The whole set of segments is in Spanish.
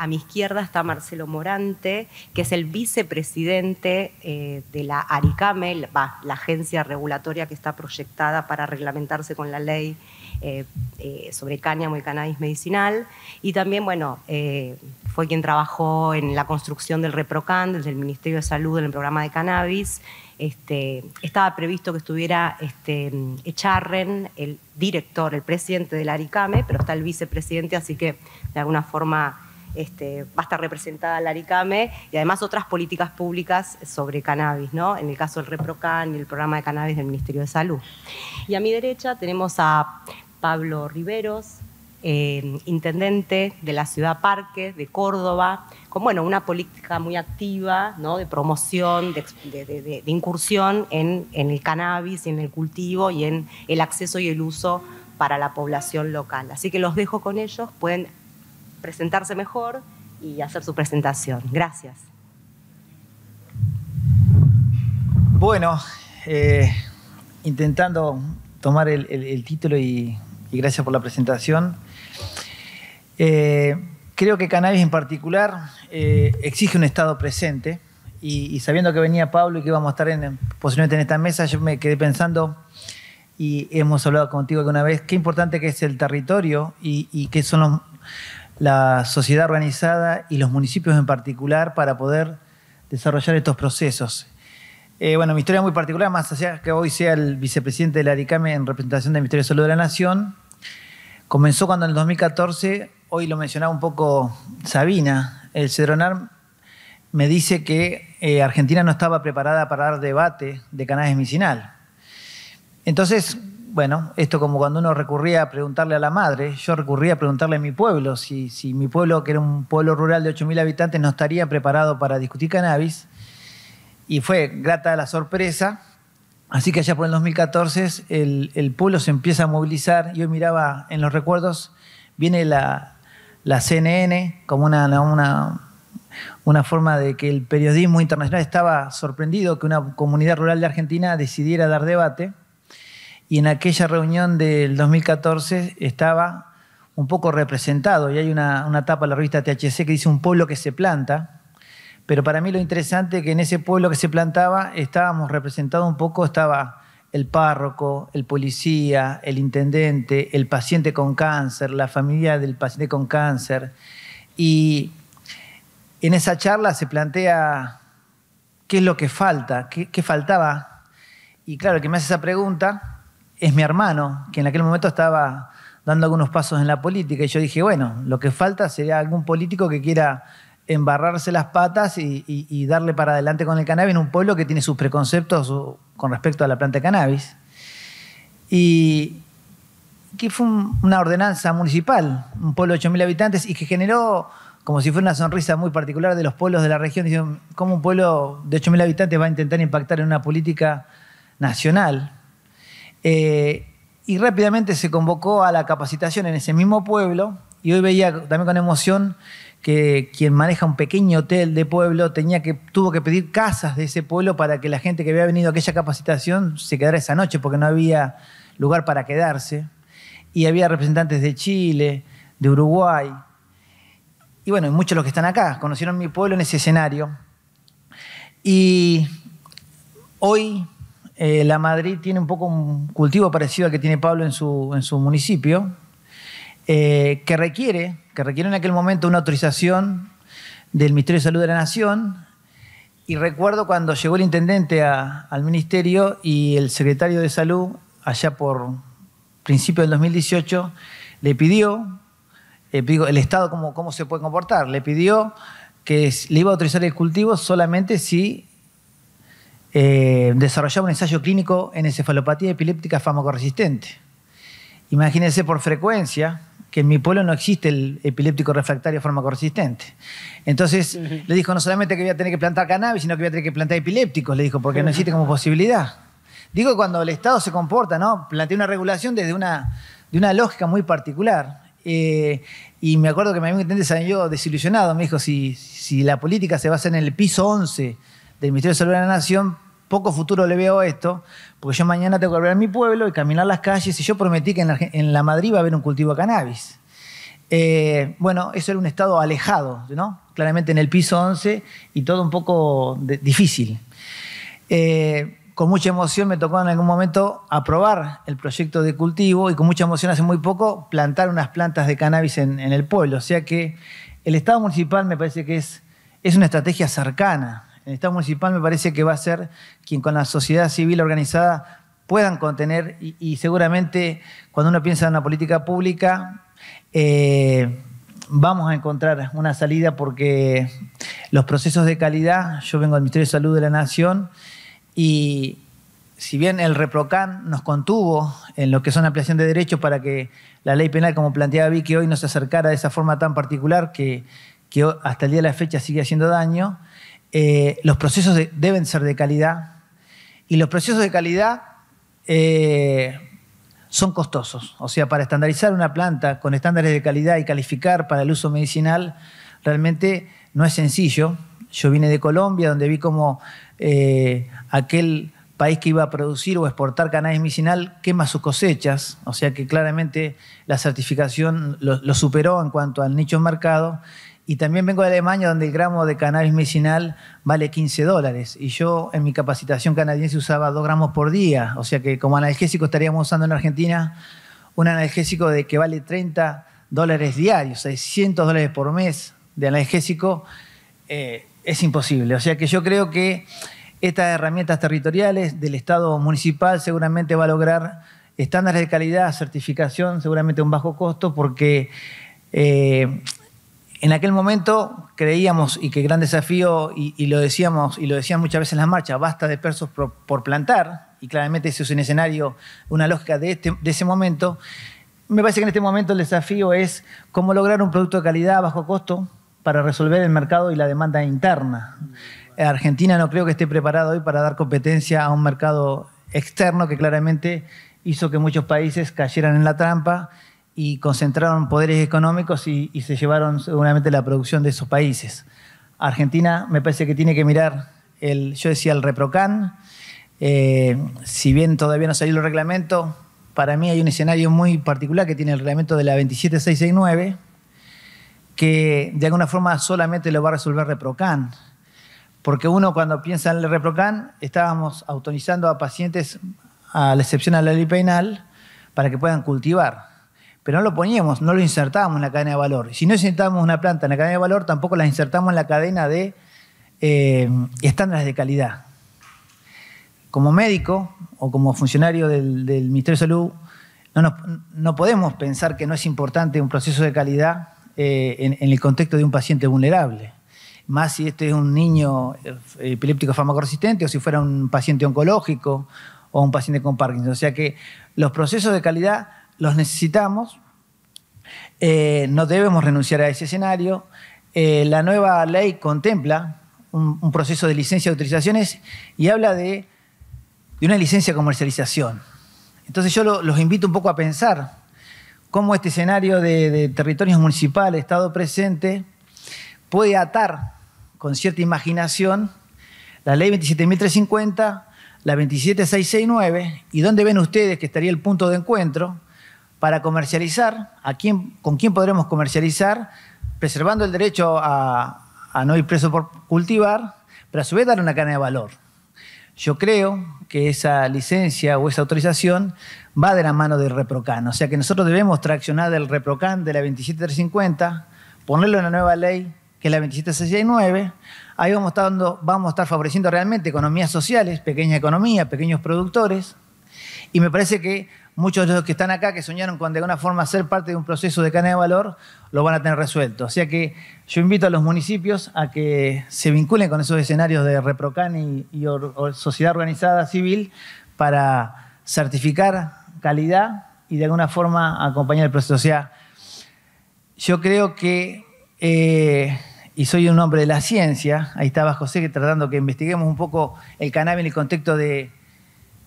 A mi izquierda está Marcelo Morante, que es el vicepresidente eh, de la ARICAME, la, agencia regulatoria que está proyectada para reglamentarse con la ley eh, eh, sobre cáñamo y cannabis medicinal. Y también, bueno, fue quien trabajó en la construcción del Reprocán, desde el Ministerio de Salud, en el programa de cannabis. Este, estaba previsto que estuviera este, Echarren, el director, el presidente de la ARICAME, pero está el vicepresidente, así que de alguna forma este, va a estar representada la ARICAME y además otras políticas públicas sobre cannabis, ¿no? En el caso del ReproCan y el programa de cannabis del Ministerio de Salud. Y a mi derecha tenemos a Pablo Riveros, eh, intendente de la ciudad Parque de Córdoba, con bueno, una política muy activa ¿no? de promoción, de, incursión en, el cannabis, y en el cultivo y en el acceso y el uso para la población local. Así que los dejo con ellos, pueden presentarse mejor y hacer su presentación. Gracias. Bueno, eh, intentando tomar el, título y, gracias por la presentación. Eh, creo que cannabis en particular eh, exige un estado presente y, sabiendo que venía Pablo y que íbamos a estar en, posiblemente en esta mesa, yo me quedé pensando y hemos hablado contigo alguna vez, qué importante que es el territorio y, y qué son los, la sociedad organizada y los municipios en particular para poder desarrollar estos procesos. Eh, bueno, mi historia es muy particular, más allá que hoy sea el vicepresidente de la ARICAME en representación del Ministerio de Salud de la Nación, comenzó cuando en el 2014, hoy lo mencionaba un poco Sabina, el Cedronar me dice que eh, Argentina no estaba preparada para dar debate de canales medicinal. Entonces, bueno, esto como cuando uno recurría a preguntarle a la madre, yo recurría a preguntarle a mi pueblo, si, si mi pueblo, que era un pueblo rural de 8.000 habitantes, no estaría preparado para discutir cannabis. Y fue grata la sorpresa. Así que allá por el 2014 el, pueblo se empieza a movilizar. Yo miraba en los recuerdos, viene la, CNN como una, una forma de que el periodismo internacional estaba sorprendido que una comunidad rural de Argentina decidiera dar debate y en aquella reunión del 2014 estaba un poco representado, y hay una, una tapa de la revista THC que dice un pueblo que se planta, pero para mí lo interesante es que en ese pueblo que se plantaba estábamos representados un poco, estaba el párroco, el policía, el intendente, el paciente con cáncer, la familia del paciente con cáncer, y en esa charla se plantea qué es lo que falta, qué, qué faltaba, y claro, el que me hace esa pregunta es mi hermano, que en aquel momento estaba dando algunos pasos en la política. Y yo dije, bueno, lo que falta sería algún político que quiera embarrarse las patas y, darle para adelante con el cannabis en un pueblo que tiene sus preconceptos con respecto a la planta de cannabis. Y que fue una ordenanza municipal, un pueblo de 8.000 habitantes, y que generó como si fuera una sonrisa muy particular de los pueblos de la región. diciendo ¿cómo un pueblo de 8.000 habitantes va a intentar impactar en una política nacional? Eh, y rápidamente se convocó a la capacitación en ese mismo pueblo y hoy veía también con emoción que quien maneja un pequeño hotel de pueblo tenía que, tuvo que pedir casas de ese pueblo para que la gente que había venido a aquella capacitación se quedara esa noche porque no había lugar para quedarse. Y había representantes de Chile, de Uruguay. Y bueno, muchos de los que están acá conocieron mi pueblo en ese escenario. Y hoy eh, la Madrid tiene un poco un cultivo parecido al que tiene Pablo en su, en su municipio, eh, que, requiere, que requiere en aquel momento una autorización del Ministerio de Salud de la Nación. Y recuerdo cuando llegó el intendente al ministerio y el secretario de Salud, allá por principio del 2018, le pidió, eh, el Estado cómo se puede comportar, le pidió que le iba a autorizar el cultivo solamente si eh, desarrollaba un ensayo clínico en encefalopatía epiléptica farmacoresistente. Imagínense por frecuencia que en mi pueblo no existe el epiléptico refractario farmacoresistente. Entonces le dijo, no solamente que voy a tener que plantar cannabis, sino que voy a tener que plantar epilépticos, le dijo, porque no existe como posibilidad. Digo cuando el Estado se comporta, ¿no? Plantea una regulación desde una, de una lógica muy particular. Eh, y me acuerdo que mi amigo intendente salió desilusionado, me dijo, si, si la política se basa en el piso 11 del Ministerio de Salud de la Nación, poco futuro le veo a esto, porque yo mañana tengo que volver a mi pueblo y caminar las calles y yo prometí que en la, Madrid va a haber un cultivo de cannabis. Eh, bueno, eso era un estado alejado, ¿no? Claramente en el piso 11 y todo un poco difícil. Eh, con mucha emoción me tocó en algún momento aprobar el proyecto de cultivo y con mucha emoción hace muy poco plantar unas plantas de cannabis en, el pueblo. O sea que el Estado municipal me parece que es, es una estrategia cercana el Estado municipal me parece que va a ser quien con la sociedad civil organizada puedan contener y, seguramente cuando uno piensa en una política pública, eh, vamos a encontrar una salida porque los procesos de calidad, yo vengo del Ministerio de Salud de la Nación y si bien el ReproCan nos contuvo en lo que son ampliación de derechos para que la ley penal, como planteaba Vicky, hoy no se acercara de esa forma tan particular que hasta el día de la fecha sigue haciendo daño, eh, los procesos deben ser de calidad y los procesos de calidad eh, son costosos. O sea, para estandarizar una planta con estándares de calidad y calificar para el uso medicinal, realmente no es sencillo. Yo vine de Colombia, donde vi como eh, aquel país que iba a producir o exportar cannabis medicinal quema sus cosechas, o sea que claramente la certificación lo, superó en cuanto al nicho de mercado y también vengo de Alemania, donde el gramo de cannabis medicinal vale 15 dólares. Y yo en mi capacitación canadiense usaba 2 gramos por día. O sea que como analgésico estaríamos usando en Argentina un analgésico de que vale 30 dólares diarios, 600 dólares por mes de analgésico. Eh, es imposible. O sea que yo creo que estas herramientas territoriales del Estado municipal seguramente va a lograr estándares de calidad, certificación, seguramente un bajo costo, porque eh, en aquel momento creíamos y que gran desafío, y, lo decíamos y lo decían muchas veces en las marchas, basta de persos por, plantar, y claramente ese es un escenario, una lógica de, este, de ese momento. Me parece que en este momento el desafío es cómo lograr un producto de calidad a bajo costo para resolver el mercado y la demanda interna. Argentina no creo que esté preparado hoy para dar competencia a un mercado externo que claramente hizo que muchos países cayeran en la trampa y concentraron poderes económicos y, se llevaron seguramente la producción de esos países. Argentina me parece que tiene que mirar, el, yo decía, el ReproCan, eh, si bien todavía no salió el reglamento, para mí hay un escenario muy particular que tiene el reglamento de la 27669, que de alguna forma solamente lo va a resolver ReproCan. Porque uno cuando piensa en el ReproCan, estábamos autorizando a pacientes, a la excepción a la ley penal, para que puedan cultivar pero no lo poníamos, no lo insertábamos en la cadena de valor. Si no insertábamos una planta en la cadena de valor, tampoco la insertamos en la cadena de eh, estándares de calidad. Como médico o como funcionario del, Ministerio de Salud, no, podemos pensar que no es importante un proceso de calidad eh, en, en, el contexto de un paciente vulnerable. Más si este es un niño eh, epiléptico farmacoresistente o si fuera un paciente oncológico o un paciente con Parkinson. O sea que los procesos de calidad los necesitamos, eh, no debemos renunciar a ese escenario. Eh, la nueva ley contempla un, proceso de licencia de autorizaciones y habla de, una licencia de comercialización. Entonces yo los invito un poco a pensar cómo este escenario de, de territorios municipales, Estado presente, puede atar con cierta imaginación la ley 27.350, la 27669, y dónde ven ustedes que estaría el punto de encuentro para comercializar, a quién, con quién podremos comercializar, preservando el derecho a, no ir preso por cultivar, pero a su vez dar una cadena de valor. Yo creo que esa licencia o esa autorización va de la mano del ReproCan. O sea que nosotros debemos traccionar del ReproCan de la 27350, ponerlo en la nueva ley, que es la 27.69. Ahí vamos, dando, vamos a estar favoreciendo realmente economías sociales, pequeña economía, pequeños productores. Y me parece que muchos de los que están acá, que soñaron con de alguna forma ser parte de un proceso de cadena de valor, lo van a tener resuelto. O sea que yo invito a los municipios a que se vinculen con esos escenarios de ReproCan y, sociedad organizada civil para certificar calidad y de alguna forma acompañar el proceso. O sea, yo creo que, eh, y soy un hombre de la ciencia, ahí estaba José que tratando que investiguemos un poco el cannabis en el contexto de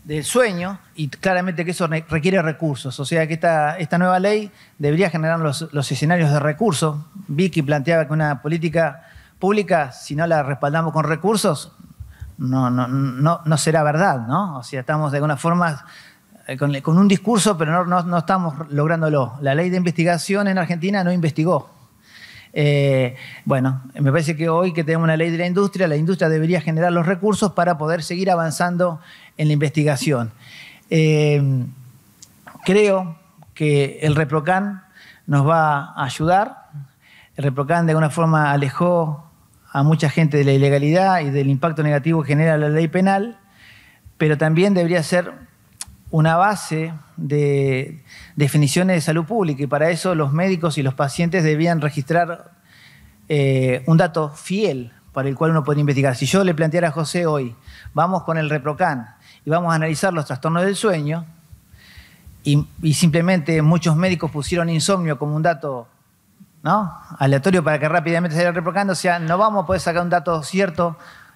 del sueño y claramente que eso requiere recursos. O sea que esta, esta nueva ley debería generar los, escenarios de recursos. Vicky planteaba que una política pública, si no la respaldamos con recursos, no, no, no, no será verdad, ¿no? O sea, estamos de alguna forma eh, con, con un discurso, pero no, no, no estamos lográndolo. La ley de investigación en Argentina no investigó. Eh, bueno, me parece que hoy que tenemos una ley de la industria, la industria debería generar los recursos para poder seguir avanzando en la investigación. Eh, creo que el ReproCan nos va a ayudar. El ReproCan de alguna forma alejó a mucha gente de la ilegalidad y del impacto negativo que genera la ley penal, pero también debería ser una base de definiciones de salud pública y para eso los médicos y los pacientes debían registrar eh, un dato fiel para el cual uno puede investigar. Si yo le planteara a José hoy, vamos con el reprocan y vamos a analizar los trastornos del sueño, y, simplemente muchos médicos pusieron insomnio como un dato ¿no? aleatorio para que rápidamente vaya reprocan, o sea, no vamos a poder sacar un dato cierto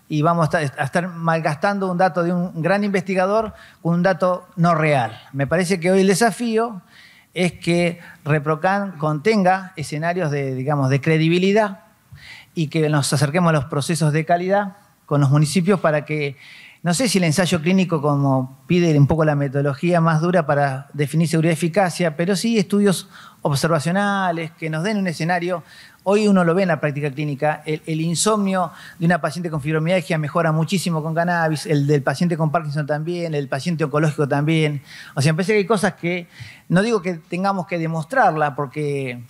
y vamos a estar malgastando un dato de un gran investigador con un dato no real. Me parece que hoy el desafío es que ReproCan contenga escenarios de, digamos, de credibilidad y que nos acerquemos a los procesos de calidad con los municipios para que, no sé si el ensayo clínico como pide un poco la metodología más dura para definir seguridad y eficacia, pero sí estudios observacionales que nos den un escenario Hoy uno lo ve en la práctica clínica. El, insomnio de una paciente con fibromialgia mejora muchísimo con cannabis, el del paciente con Parkinson también, el paciente oncológico también. O sea, me parece que hay cosas que no digo que tengamos que demostrarla porque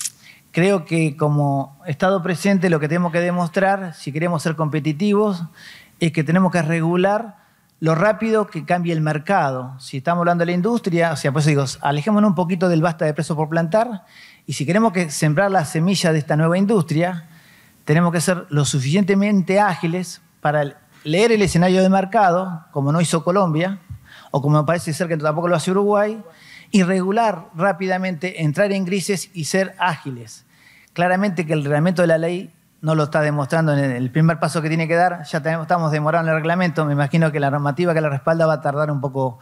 creo que como Estado presente lo que tenemos que demostrar, si queremos ser competitivos, es que tenemos que regular lo rápido que cambie el mercado. Si estamos hablando de la industria, o sea, pues digo, alejémonos un poquito del basta de precios por plantar y si queremos que sembrar la semilla de esta nueva industria, tenemos que ser lo suficientemente ágiles para leer el escenario de mercado, como no hizo Colombia, o como parece ser que tampoco lo hace Uruguay, y regular rápidamente, entrar en grises y ser ágiles. Claramente que el reglamento de la ley no lo está demostrando en el primer paso que tiene que dar, ya estamos demorando en el reglamento, me imagino que la normativa que la respalda va a tardar un poco,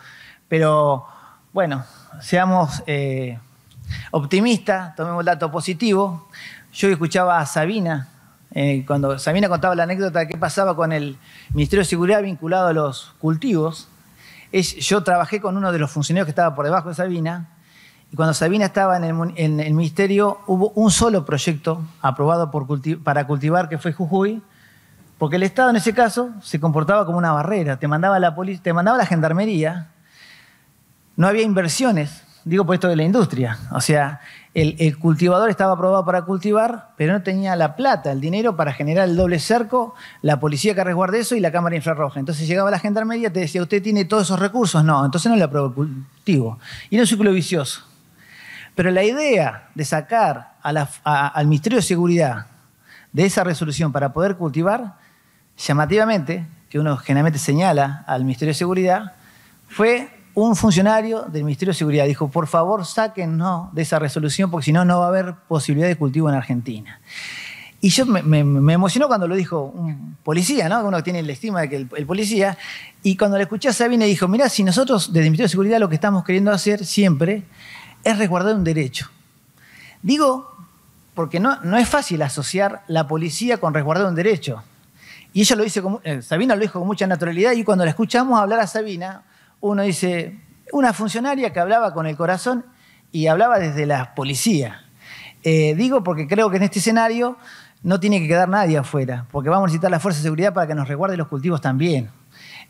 pero bueno, seamos eh, Optimista, tomemos el dato positivo. Yo escuchaba a Sabina, eh, cuando Sabina contaba la anécdota de qué pasaba con el Ministerio de Seguridad vinculado a los cultivos. yo trabajé con uno de los funcionarios que estaba por debajo de Sabina, y cuando Sabina estaba en el, ministerio hubo un solo proyecto aprobado para cultivar, que fue Jujuy, porque el Estado en ese caso se comportaba como una barrera, te mandaba te mandaba la gendarmería, no había inversiones Digo por esto de la industria. O sea, el, cultivador estaba aprobado para cultivar, pero no tenía la plata, el dinero para generar el doble cerco, la policía que resguarde eso y la cámara infrarroja. Entonces llegaba la gendarmería, te decía, usted tiene todos esos recursos. No, entonces no le aprobó el cultivo. Y era un círculo vicioso. Pero la idea de sacar al Ministerio de Seguridad de esa resolución para poder cultivar, llamativamente, que uno generalmente señala al Ministerio de Seguridad, fue un funcionario del Ministerio de Seguridad dijo, por favor, no de esa resolución porque si no, no va a haber posibilidad de cultivo en Argentina. Y yo me, emocionó cuando lo dijo un policía, ¿no? Uno tiene la estima de que el, policía. Y cuando le escuché a Sabina dijo, "Mira, si nosotros desde el Ministerio de Seguridad lo que estamos queriendo hacer siempre es resguardar un derecho. Digo, porque no, es fácil asociar la policía con resguardar un derecho. Y ella lo dice, eh, Sabina lo dijo con mucha naturalidad y cuando la escuchamos hablar a Sabina, uno dice, una funcionaria que hablaba con el corazón y hablaba desde la policía. Eh, digo porque creo que en este escenario no tiene que quedar nadie afuera, porque vamos a necesitar la fuerza de seguridad para que nos resguarde los cultivos también.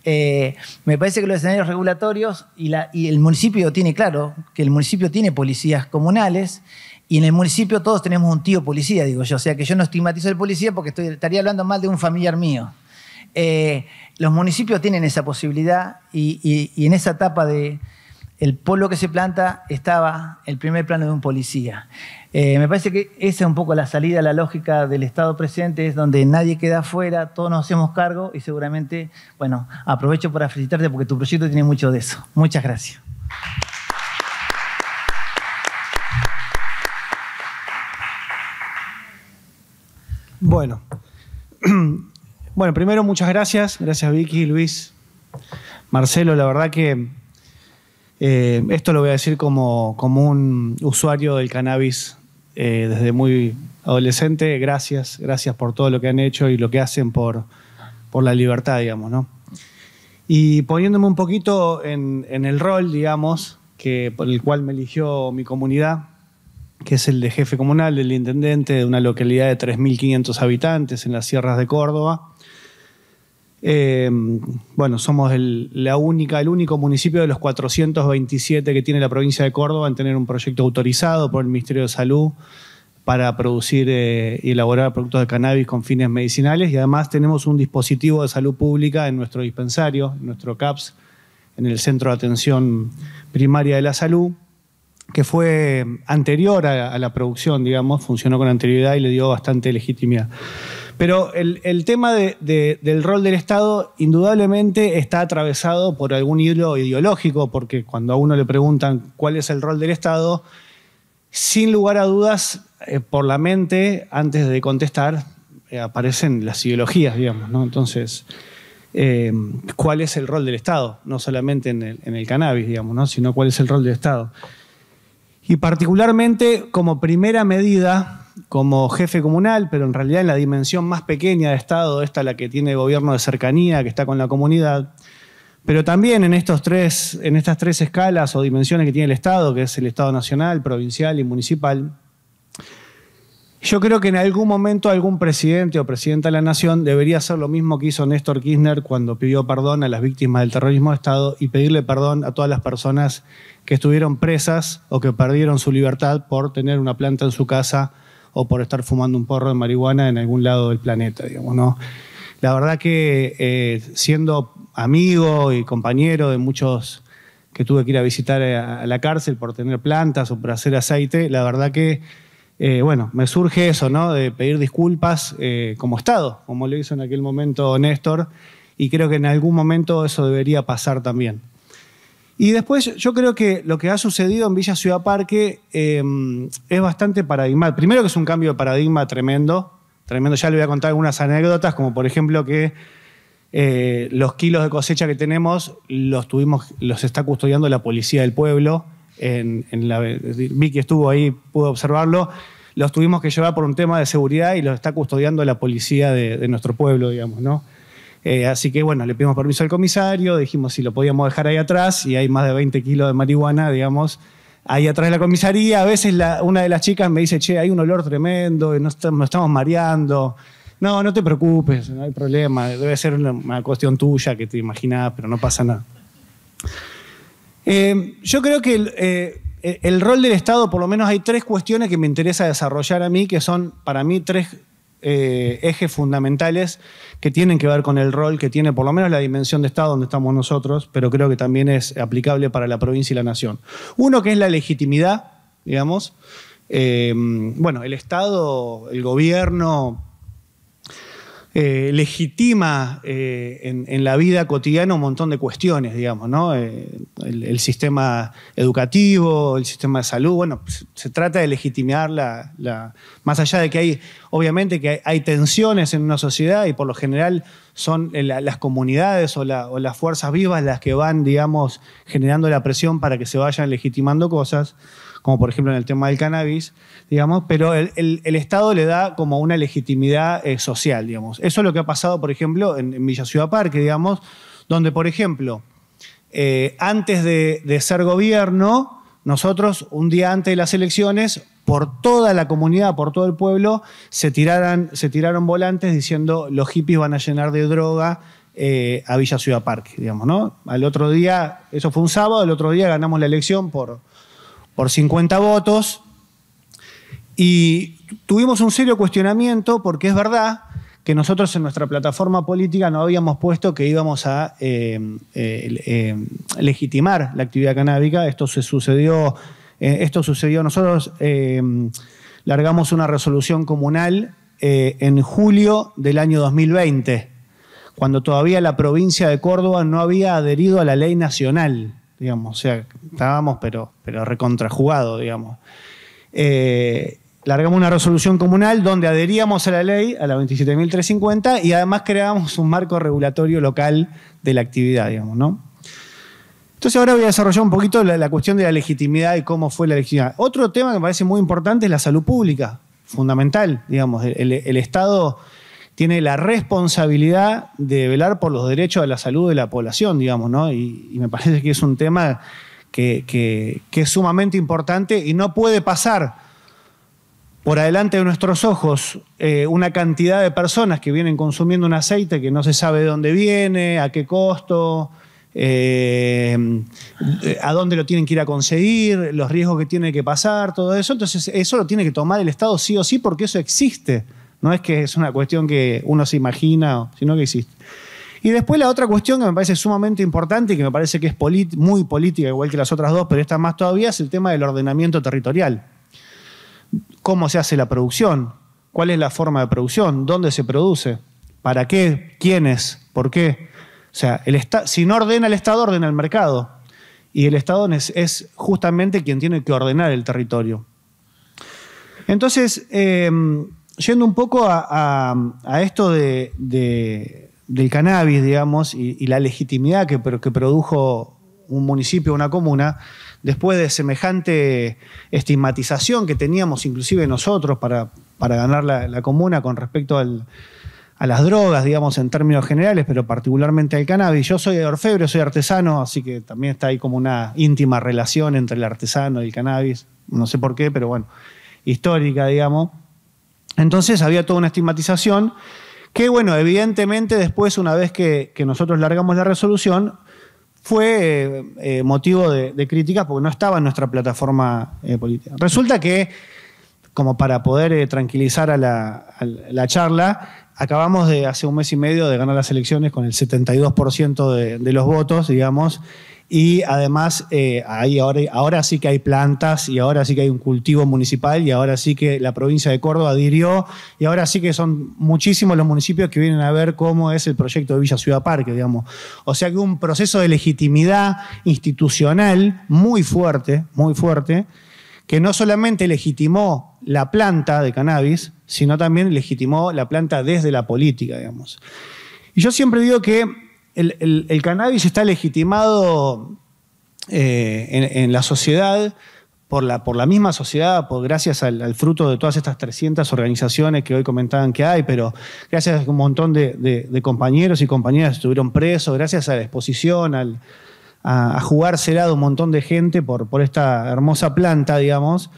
Eh, me parece que los escenarios regulatorios y, el municipio tiene claro que el municipio tiene policías comunales y en el municipio todos tenemos un tío policía, digo yo. O sea que yo no estigmatizo al policía porque estoy, estaría hablando mal de un familiar mío. Eh, los municipios tienen esa posibilidad y, en esa etapa de, el polo que se planta estaba el primer plano de un policía. Eh, me parece que esa es un poco la salida, la lógica del Estado presente, es donde nadie queda afuera, todos nos hacemos cargo y seguramente, bueno, aprovecho para felicitarte porque tu proyecto tiene mucho de eso. Muchas gracias. Bueno, Bueno, primero muchas gracias, gracias Vicky, Luis, Marcelo, la verdad que eh, esto lo voy a decir como, como un usuario del cannabis eh, desde muy adolescente, gracias, gracias por todo lo que han hecho y lo que hacen por, por la libertad, digamos, ¿no? Y poniéndome un poquito en, el rol, digamos, que, por el cual me eligió mi comunidad, que es el de jefe comunal, el intendente de una localidad de 3.500 habitantes en las sierras de Córdoba, eh, bueno, somos el, la única, el único municipio de los 427 que tiene la provincia de Córdoba en tener un proyecto autorizado por el Ministerio de Salud para producir eh, y elaborar productos de cannabis con fines medicinales y además tenemos un dispositivo de salud pública en nuestro dispensario, en nuestro CAPS, en el Centro de Atención Primaria de la Salud, que fue anterior a la producción, digamos, funcionó con anterioridad y le dio bastante legitimidad. Pero el, tema del rol del Estado indudablemente está atravesado por algún hilo ideológico, porque cuando a uno le preguntan cuál es el rol del Estado, sin lugar a dudas, eh, por la mente, antes de contestar, eh, aparecen las ideologías, digamos, ¿no? Entonces, eh, ¿cuál es el rol del Estado? No solamente en el, en el cannabis, digamos, ¿no? Sino cuál es el rol del Estado. Y particularmente, como primera medida, como jefe comunal, pero en realidad en la dimensión más pequeña de Estado, esta la que tiene el gobierno de cercanía, que está con la comunidad, pero también en, en estas tres escalas o dimensiones que tiene el Estado, que es el Estado nacional, provincial y municipal, yo creo que en algún momento algún presidente o presidenta de la nación debería hacer lo mismo que hizo Néstor Kirchner cuando pidió perdón a las víctimas del terrorismo de Estado y pedirle perdón a todas las personas que estuvieron presas o que perdieron su libertad por tener una planta en su casa o por estar fumando un porro de marihuana en algún lado del planeta, digamos, ¿no? La verdad que eh, siendo amigo y compañero de muchos que tuve que ir a visitar eh, a la cárcel por tener plantas o por hacer aceite, la verdad que, eh, bueno, me surge eso, ¿no? De pedir disculpas como Estado, como lo hizo en aquel momento Néstor, y creo que en algún momento eso debería pasar también. Y después yo creo que lo que ha sucedido en Villa Ciudad Parque em, es bastante paradigmático. Primero que es un cambio de paradigma tremendo, tremendo. Ya le voy a contar algunas anécdotas, como por ejemplo que eh, los kilos de cosecha que tenemos los, tuvimos, los está custodiando la policía del pueblo. En, en la, Vicky estuvo ahí, pudo observarlo. Los tuvimos que llevar por un tema de seguridad y los está custodiando la policía de nuestro pueblo, digamos, ¿no? Eh, así que bueno, le pedimos permiso al comisario, dijimos si lo podíamos dejar ahí atrás y hay más de 20 kilos de marihuana, digamos, ahí atrás de la comisaría. A veces una de las chicas me dice, che, hay un olor tremendo, nos, estamos mareando. No, no te preocupes, no hay problema, debe ser una, cuestión tuya que te imaginabas, pero no pasa nada. Eh, yo creo que eh, e, el, rol del Estado, por lo menos hay tres cuestiones que me interesa desarrollar a mí, que son para mí tres ejes fundamentales que tienen que ver con el rol que tiene por lo menos la dimensión de Estado donde estamos nosotros, pero creo que también es aplicable para la provincia y la nación. Uno que es la legitimidad, digamos. Eh, bueno, el Estado, el gobierno, eh, legitima eh, en, la vida cotidiana un montón de cuestiones, digamos, ¿no? Eh, el, sistema educativo, el sistema de salud, bueno, se trata de legitimar la, más allá de que hay, obviamente que hay, tensiones en una sociedad y por lo general son las comunidades o, o las fuerzas vivas las que van, digamos, generando la presión para que se vayan legitimando cosas como por ejemplo en el tema del cannabis, digamos, pero el, Estado le da como una legitimidad eh, social, digamos. Eso es lo que ha pasado, por ejemplo, en, Villa Ciudad Parque, digamos, donde, por ejemplo, eh, antes de, ser gobierno, nosotros, un día antes de las elecciones, por toda la comunidad, por todo el pueblo, se, tiraron volantes diciendo los hippies van a llenar de droga eh, a Villa Ciudad Parque, digamos, ¿no? Al otro día, eso fue un sábado, al otro día ganamos la elección por, por 50 votos. Y tuvimos un serio cuestionamiento porque es verdad que nosotros en nuestra plataforma política no habíamos puesto que íbamos a eh, eh, eh, legitimar la actividad canábica. Esto se sucedió, esto sucedió. Nosotros largamos una resolución comunal en julio del año 2020, cuando todavía la provincia de Córdoba no había adherido a la ley nacional digamos. O sea, estábamos, pero, pero recontrajugado, digamos. Eh, largamos una resolución comunal donde adheríamos a la ley, a la 27.350, y además creábamos un marco regulatorio local de la actividad, digamos, ¿no? Entonces ahora voy a desarrollar un poquito la, cuestión de la legitimidad y cómo fue la legitimidad. Otro tema que me parece muy importante es la salud pública, fundamental, digamos, el Estado tiene la responsabilidad de velar por los derechos de la salud de la población, digamos, ¿no? Y, me parece que es un tema que, que, es sumamente importante y no puede pasar por delante de nuestros ojos eh, una cantidad de personas que vienen consumiendo un aceite que no se sabe de dónde viene, a qué costo, eh, a dónde lo tienen que ir a conseguir, los riesgos que tiene que pasar, todo eso. Entonces, eso lo tiene que tomar el Estado sí o sí porque eso existe. No es que es una cuestión que uno se imagina, sino que existe. Y después la otra cuestión que me parece sumamente importante y que me parece que es muy política, igual que las otras dos, pero esta más todavía, es el tema del ordenamiento territorial. ¿Cómo se hace la producción? ¿Cuál es la forma de producción? ¿Dónde se produce? ¿Para qué? ¿Quiénes? ¿Por qué? O sea, si no ordena el Estado, ordena el mercado. Y el Estado es, justamente quien tiene que ordenar el territorio. Entonces, em, yendo un poco a, esto del cannabis, digamos, y, la legitimidad que, que, produjo un municipio, una comuna, después de semejante estigmatización que teníamos inclusive nosotros para, ganar la, comuna con respecto a las drogas, digamos, en términos generales, pero particularmente al cannabis. Yo soy orfebre, soy artesano, así que también está ahí como una íntima relación entre el artesano y el cannabis, no sé por qué, pero bueno, histórica, digamos. Entonces había toda una estigmatización que, bueno, evidentemente después, una vez que, nosotros largamos la resolución, fue eh, eh, motivo de, crítica críticas porque no estaba en nuestra plataforma eh, política. Resulta que, como para poder tranquilizar a la, charla, acabamos de hace un mes y medio de ganar las elecciones con el 72% de, de los votos, digamos, y además, eh, ahí ahora, ahora sí que hay plantas y ahora sí que hay un cultivo municipal y ahora sí que la provincia de Córdoba adhirió y ahora sí que son muchísimos los municipios que vienen a ver cómo es el proyecto de Villa Ciudad Parque, digamos. O sea que un proceso de legitimidad institucional muy fuerte, muy fuerte, que no solamente legitimó la planta de cannabis, sino también legitimó la planta desde la política, digamos. Y yo siempre digo que el, cannabis está legitimado eh, en, la sociedad por la, por la misma sociedad, gracias al, fruto de todas estas 300 organizaciones que hoy comentaban que hay, pero gracias a un montón de, compañeros y compañeras que estuvieron presos, gracias a la exposición, a, jugar jugársela de un montón de gente por, por esta hermosa planta, digamos.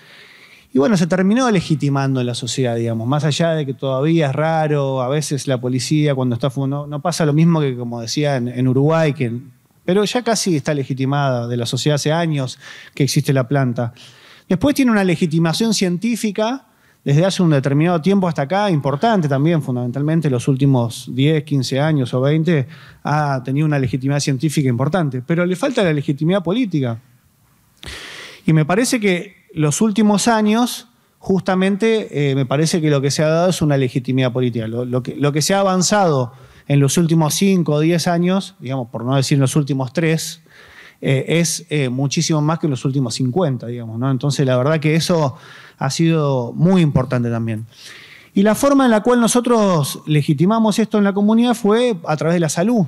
Y bueno, se terminó legitimando en la sociedad, digamos, más allá de que todavía es raro, a veces la policía cuando está no, no pasa lo mismo que como decía en, Uruguay, que, pero ya casi está legitimada de la sociedad hace años que existe la planta. Después tiene una legitimación científica desde hace un determinado tiempo hasta acá, importante también, fundamentalmente, los últimos 10, 15 años o 20, ha tenido una legitimidad científica importante, pero le falta la legitimidad política. Y me parece que los últimos años, justamente, eh, me parece que lo que se ha dado es una legitimidad política. Lo, que, se ha avanzado en los últimos 5 o 10 años, digamos, por no decir los últimos 3, eh, es eh, muchísimo más que en los últimos 50, digamos, ¿no? Entonces, la verdad que eso ha sido muy importante también. Y la forma en la cual nosotros legitimamos esto en la comunidad fue a través de la salud.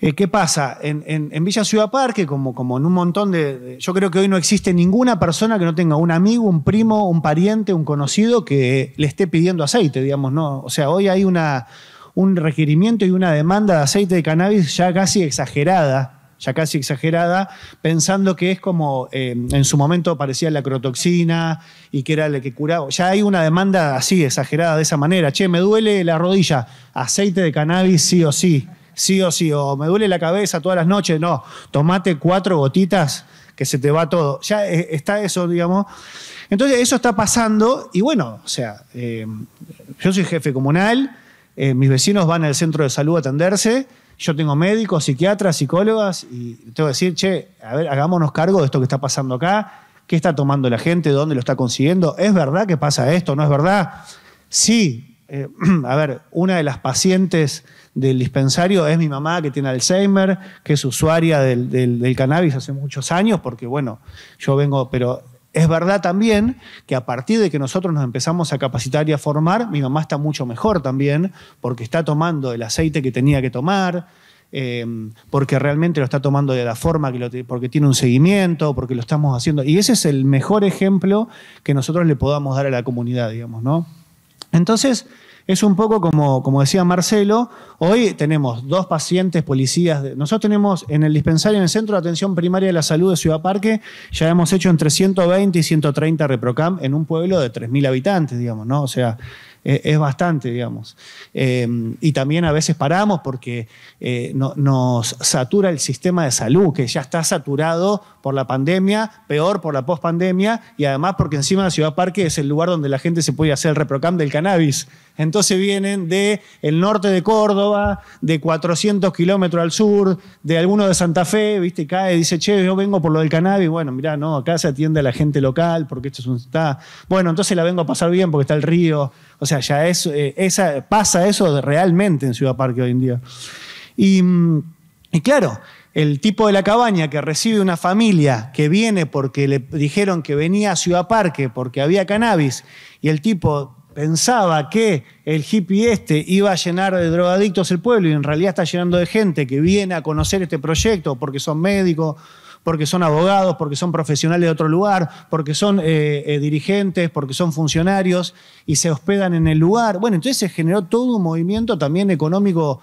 Eh, ¿Qué pasa? En, Villa Ciudad Parque, como, en un montón de, Yo creo que hoy no existe ninguna persona que no tenga un amigo, un primo, un pariente, un conocido que le esté pidiendo aceite, digamos, ¿no? O sea, hoy hay una, un requerimiento y una demanda de aceite de cannabis ya casi exagerada, ya casi exagerada, pensando que es como eh, en su momento parecía la crotoxina y que era la que curaba. Ya hay una demanda así, exagerada, de esa manera. Che, me duele la rodilla, aceite de cannabis sí o sí sí o sí, o me duele la cabeza todas las noches, no, tomate cuatro gotitas que se te va todo. Ya eh, está eso, digamos. Entonces, eso está pasando y bueno, o sea, eh, yo soy jefe comunal, eh, mis vecinos van al centro de salud a atenderse, yo tengo médicos, psiquiatras, psicólogas y tengo que decir, che, a ver, hagámonos cargo de esto que está pasando acá, qué está tomando la gente, dónde lo está consiguiendo, ¿es verdad que pasa esto? ¿No es verdad? Sí, a ver, una de las pacientes del dispensario es mi mamá que tiene Alzheimer, que es usuaria del, cannabis hace muchos años, porque bueno, yo vengo, pero es verdad también que a partir de que nosotros nos empezamos a capacitar y a formar, mi mamá está mucho mejor también, porque está tomando el aceite que tenía que tomar, em, porque realmente lo está tomando de la forma que lo porque tiene un seguimiento, porque lo estamos haciendo. Y ese es el mejor ejemplo que nosotros le podamos dar a la comunidad, digamos, ¿no? Entonces, es un poco como, como decía Marcelo, hoy tenemos dos pacientes policías. nosotros tenemos en el dispensario, en el Centro de Atención Primaria de la Salud de Ciudad Parque, ya hemos hecho entre 120 y 130 ReproCam en un pueblo de 3.000 habitantes, digamos, ¿no? O sea, eh, es bastante, digamos. Eh, y también a veces paramos porque eh, nos satura el sistema de salud, que ya está saturado por la pandemia, peor por la pospandemia, y además porque encima de Ciudad Parque es el lugar donde la gente se puede hacer el reprocam del cannabis. Entonces vienen del el norte de Córdoba, de 400 kilómetros al sur, de alguno de Santa Fe, ¿viste? Cae y dice, che, yo vengo por lo del cannabis. Bueno, mirá, no, acá se atiende a la gente local porque esto es un... Está... Bueno, entonces la vengo a pasar bien porque está el río o sea, ya eh, pasa eso realmente en Ciudad Parque hoy en día. Y, mm, y claro, el tipo de la cabaña que recibe una familia que viene porque le dijeron que venía a Ciudad Parque porque había cannabis y el tipo pensaba que el hippie este iba a llenar de drogadictos el pueblo y en realidad está llenando de gente que viene a conocer este proyecto porque son médicos, porque son abogados, porque son profesionales de otro lugar, porque son eh, eh, dirigentes, porque son funcionarios y se hospedan en el lugar. Bueno, entonces se generó todo un movimiento también económico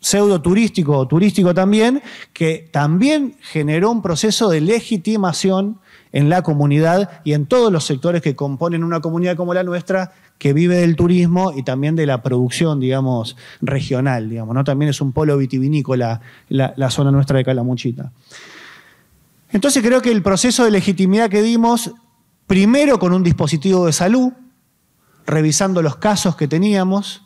pseudo turístico turístico también, que también generó un proceso de legitimación en la comunidad y en todos los sectores que componen una comunidad como la nuestra, que vive del turismo y también de la producción, digamos, regional, digamos, ¿no? También es un polo vitivinícola la, la zona nuestra de Calamuchita. Entonces creo que el proceso de legitimidad que dimos, primero con un dispositivo de salud, revisando los casos que teníamos,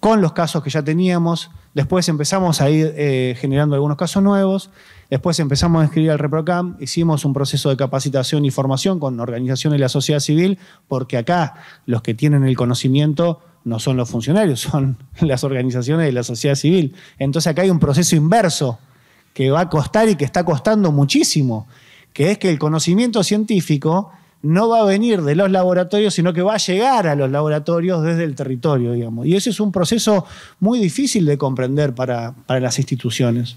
con los casos que ya teníamos, después empezamos a ir eh, generando algunos casos nuevos, después empezamos a escribir al ReproCam, hicimos un proceso de capacitación y formación con organizaciones de la sociedad civil, porque acá los que tienen el conocimiento no son los funcionarios, son las organizaciones de la sociedad civil. Entonces acá hay un proceso inverso que va a costar y que está costando muchísimo, que es que el conocimiento científico no va a venir de los laboratorios, sino que va a llegar a los laboratorios desde el territorio, digamos. Y ese es un proceso muy difícil de comprender para, las instituciones.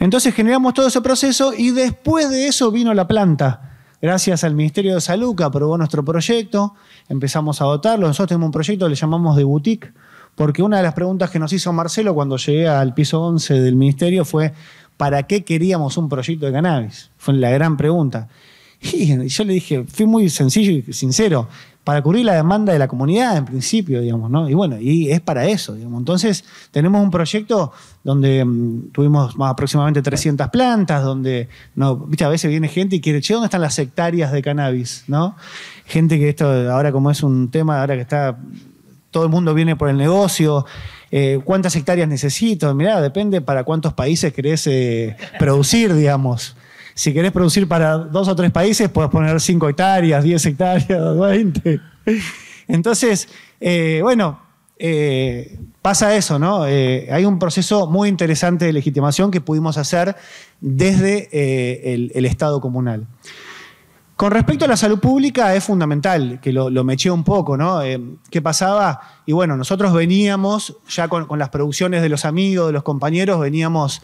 Entonces generamos todo ese proceso y después de eso vino la planta. Gracias al Ministerio de Salud que aprobó nuestro proyecto, empezamos a dotarlo. Nosotros tenemos un proyecto que le llamamos de boutique, porque una de las preguntas que nos hizo Marcelo cuando llegué al piso 11 del ministerio fue, ¿para qué queríamos un proyecto de cannabis? Fue la gran pregunta. Y yo le dije, fui muy sencillo y sincero, para cubrir la demanda de la comunidad en principio, digamos, ¿no? Y bueno, y es para eso, digamos. Entonces, tenemos un proyecto donde mm, tuvimos aproximadamente 300 plantas, donde, no, viste, a veces viene gente y quiere, che, ¿dónde están las hectáreas de cannabis, no? Gente que esto, ahora como es un tema, ahora que está todo el mundo viene por el negocio, eh, cuántas hectáreas necesito, mirá, depende para cuántos países querés eh, producir, digamos. Si querés producir para dos o tres países, puedes poner cinco hectáreas, diez hectáreas, 20. Entonces, eh, bueno, pasa eso, ¿no? hay un proceso muy interesante de legitimación que pudimos hacer desde el Estado comunal. Con respecto a la salud pública, es fundamental, que lo, lo meché un poco, ¿no? Eh, ¿Qué pasaba? Y bueno, nosotros veníamos, ya con, las producciones de los amigos, de los compañeros, veníamos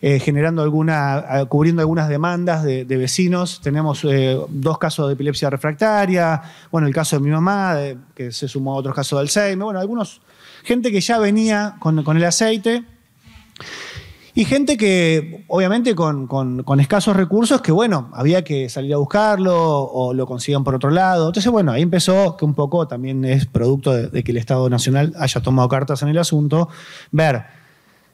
eh, generando alguna, cubriendo algunas demandas de, vecinos. Tenemos eh, dos casos de epilepsia refractaria, bueno, el caso de mi mamá, que se sumó a otros casos de Alzheimer, bueno, algunos, gente que ya venía con el aceite. Y gente que, obviamente, con, escasos recursos, que bueno, había que salir a buscarlo o lo consiguen por otro lado. Entonces, bueno, ahí empezó, que un poco también es producto de, que el Estado Nacional haya tomado cartas en el asunto, ver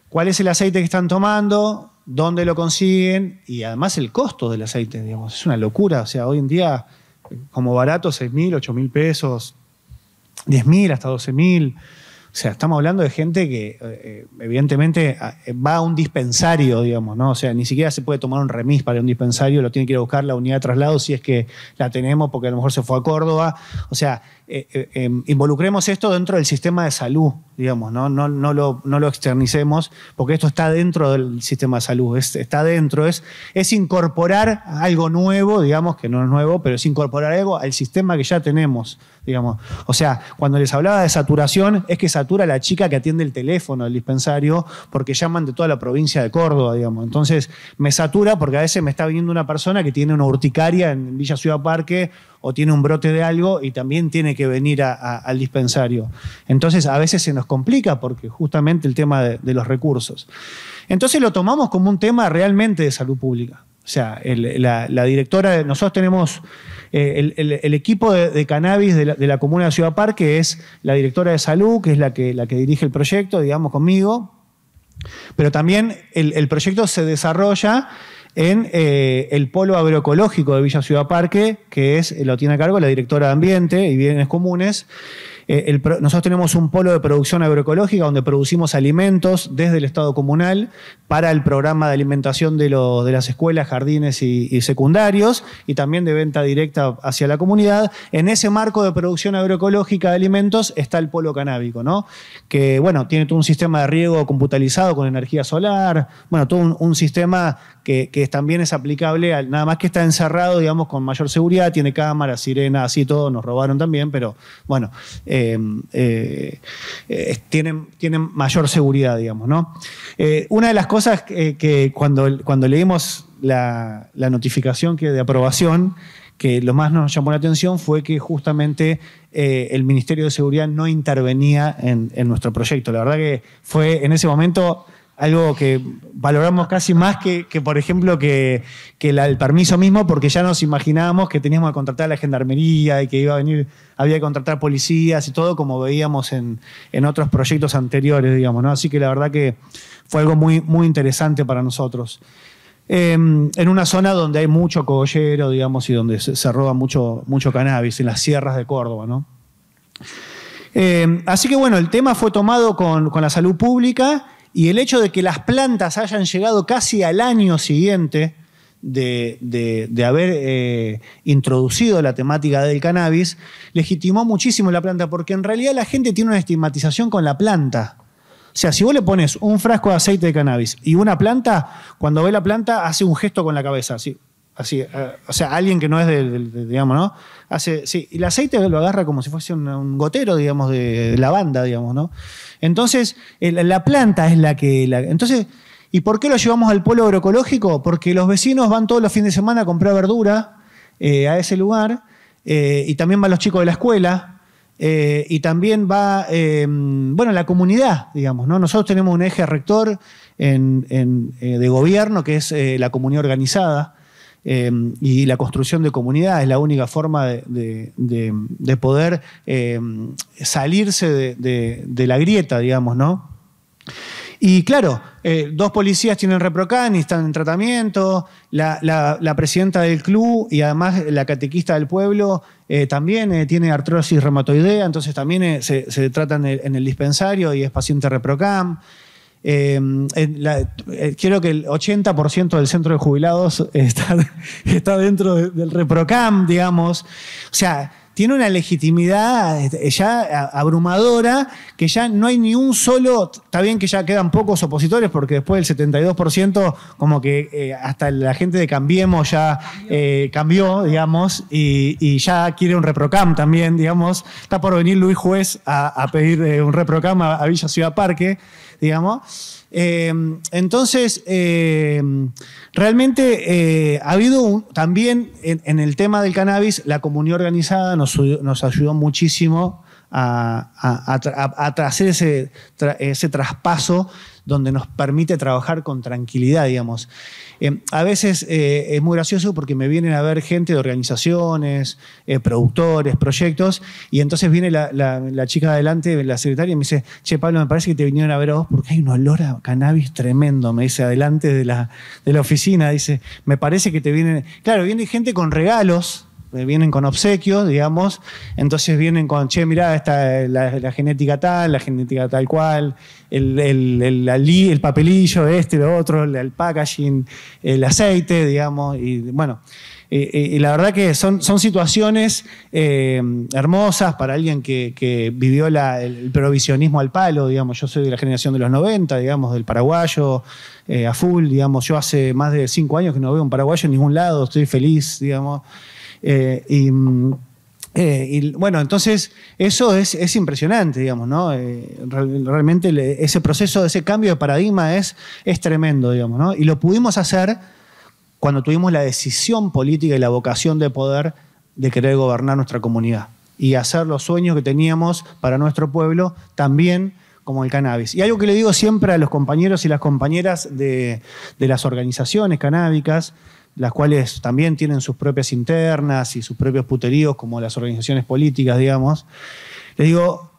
cuál es el aceite que están tomando, dónde lo consiguen y además el costo del aceite, digamos, es una locura. O sea, hoy en día, como barato, 6 mil, 8 mil pesos, 10 mil, hasta 12 mil sea, estamos hablando de gente que eh, eh, evidentemente va a un dispensario, digamos, ¿no? O sea, ni siquiera se puede tomar un remis para un dispensario, lo tiene que ir a buscar la unidad de traslado si es que la tenemos, porque a lo mejor se fue a Córdoba. O sea, eh, eh, em, involucremos esto dentro del sistema de salud, digamos, ¿no? lo, externicemos, porque esto está dentro del sistema de salud, está dentro, es, es incorporar algo nuevo, digamos, que no es nuevo, pero es incorporar algo al sistema que ya tenemos, digamos. O sea, cuando les hablaba de saturación, es que satura la chica que atiende el teléfono del dispensario, porque llaman de toda la provincia de Córdoba, digamos. Entonces, me satura porque a veces me está viniendo una persona que tiene una urticaria en Villa Ciudad Parque o tiene un brote de algo y también tiene que venir al dispensario. Entonces a veces se nos complica porque justamente el tema de, los recursos. Entonces lo tomamos como un tema realmente de salud pública. O sea, la, directora, nosotros tenemos eh, el, equipo de, cannabis de la, comuna de Ciudad Parque, que es la directora de salud, que es la que, la que dirige el proyecto, digamos, conmigo. Pero también el proyecto se desarrolla en eh, el polo agroecológico de Villa Ciudad Parque, que es, lo tiene a cargo la directora de Ambiente y Bienes Comunes. Eh, nosotros tenemos un polo de producción agroecológica donde producimos alimentos desde el Estado comunal para el programa de alimentación de, las escuelas, jardines y, secundarios y también de venta directa hacia la comunidad. En ese marco de producción agroecológica de alimentos está el polo canábico, ¿no? que bueno, tiene todo un sistema de riego computalizado con energía solar, bueno, todo un, sistema que, también es aplicable, al, nada más que está encerrado, digamos, con mayor seguridad, tiene cámaras, sirenas así todo, nos robaron también, pero bueno. Em, eh, eh, tienen, tienen mayor seguridad, digamos. ¿no? Eh, una de las cosas que, cuando, cuando leímos la, notificación que de aprobación, que lo más nos llamó la atención fue que justamente el Ministerio de Seguridad no intervenía en, nuestro proyecto. La verdad que fue en ese momento algo que valoramos casi más que, por ejemplo, que, el permiso mismo, porque ya nos imaginábamos que teníamos que contratar a la gendarmería y que iba a venir, había que contratar policías y todo, como veíamos en, otros proyectos anteriores, digamos, Así que la verdad que fue algo muy, muy interesante para nosotros. Em, en una zona donde hay mucho cogollero, digamos, y donde se, roba mucho, mucho cannabis, en las sierras de Córdoba, em, así que bueno, el tema fue tomado con, con la salud pública y el hecho de que las plantas hayan llegado casi al año siguiente de, haber eh, introducido la temática del cannabis, legitimó muchísimo la planta, porque en realidad la gente tiene una estigmatización con la planta. O sea, si vos le pones un frasco de aceite de cannabis y una planta, cuando ve la planta hace un gesto con la cabeza, así. Eh, o sea, alguien que no es del, digamos, ¿no? Hace, sí, el aceite lo agarra como si fuese un, gotero, digamos, de lavanda, digamos, ¿no? Entonces, la planta es la que... La, entonces, ¿y por qué lo llevamos al polo agroecológico? Porque los vecinos van todos los fines de semana a comprar verdura eh, a ese lugar eh, y también van los chicos de la escuela. Eh, y también va, em, bueno, la comunidad, digamos, ¿no? Nosotros tenemos un eje rector en, de gobierno que es la comunidad organizada, eh, y la construcción de comunidad es la única forma de, poder eh, salirse de, la grieta, digamos, ¿no? Y claro, eh, dos policías tienen reprocan y están en tratamiento, la, presidenta del club y además la catequista del pueblo también tiene artrosis reumatoidea, entonces también se, tratan en el, dispensario y es paciente reprocan. Eh, eh, quiero que el 80% del centro de jubilados está, dentro del ReproCam, digamos. O sea, tiene una legitimidad este, ya abrumadora, que ya no hay ni un solo, está bien que ya quedan pocos opositores, porque después del 72%, como que eh, hasta la gente de Cambiemos ya cambió, digamos, y, ya quiere un reprocam también, digamos. Está por venir Luis Juez a, pedir un reprocam a Villa Ciudad Parque digamos. Eh, entonces, eh, realmente eh, ha habido también en, el tema del cannabis, la comunidad organizada nos, ayudó muchísimo a, a, ese traspaso donde nos permite trabajar con tranquilidad, digamos. Eh, a veces eh, es muy gracioso porque me vienen a ver gente de organizaciones, eh, productores, proyectos, y entonces viene la, chica de adelante, la secretaria, y me dice, che, Pablo, me parece que te vinieron a ver a vos porque hay un olor a cannabis tremendo, me dice, adelante de la, de la oficina, dice, me parece que te vienen... Claro, viene gente con regalos eh, vienen con obsequios, digamos, entonces vienen con, che, mirá, esta, la, genética tal, la genética tal cual, el, el, papelillo, este, lo otro, el, packaging, el aceite, digamos, y bueno. Eh, eh, y la verdad que son, son situaciones hermosas para alguien que, vivió el, provisionismo al palo, digamos. Yo soy de la generación de los 90, digamos, del paraguayo a full, digamos. Yo hace más de cinco años que no veo un paraguayo en ningún lado, estoy feliz, digamos. Eh, eh, y, bueno, entonces eso es, es impresionante, digamos, ¿no? Eh, realmente ese proceso, ese cambio de paradigma es, tremendo, digamos, ¿no? Y lo pudimos hacer cuando tuvimos la decisión política y la vocación de poder de querer gobernar nuestra comunidad y hacer los sueños que teníamos para nuestro pueblo también como el cannabis. Y algo que le digo siempre a los compañeros y las compañeras de, de las organizaciones canábicas las cuales también tienen sus propias internas y sus propios puteríos, como las organizaciones políticas, digamos. Les digo,